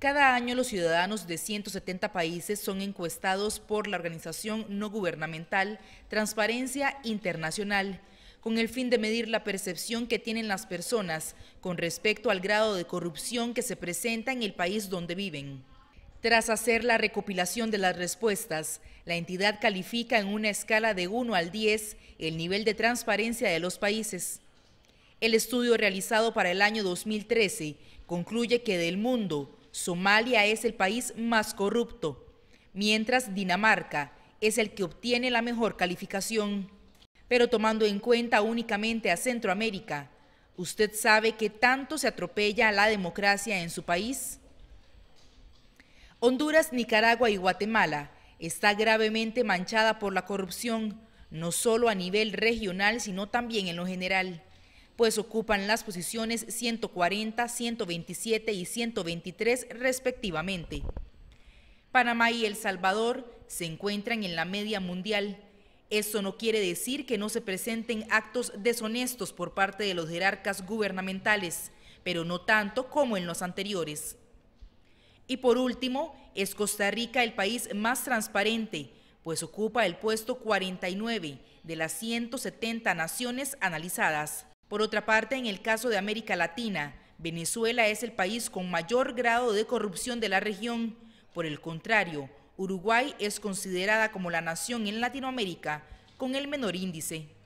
Cada año los ciudadanos de 170 países son encuestados por la organización no gubernamental Transparencia Internacional con el fin de medir la percepción que tienen las personas con respecto al grado de corrupción que se presenta en el país donde viven. Tras hacer la recopilación de las respuestas, la entidad califica en una escala de 1 al 10 el nivel de transparencia de los países. El estudio realizado para el año 2013 concluye que del mundo, Somalia es el país más corrupto, mientras Dinamarca es el que obtiene la mejor calificación. Pero tomando en cuenta únicamente a Centroamérica, ¿usted sabe que tanto se atropella la democracia en su país? Honduras, Nicaragua y Guatemala está gravemente manchada por la corrupción, no solo a nivel regional, sino también en lo general pues ocupan las posiciones 140, 127 y 123 respectivamente. Panamá y El Salvador se encuentran en la media mundial. eso no quiere decir que no se presenten actos deshonestos por parte de los jerarcas gubernamentales, pero no tanto como en los anteriores. Y por último, es Costa Rica el país más transparente, pues ocupa el puesto 49 de las 170 naciones analizadas. Por otra parte, en el caso de América Latina, Venezuela es el país con mayor grado de corrupción de la región. Por el contrario, Uruguay es considerada como la nación en Latinoamérica con el menor índice.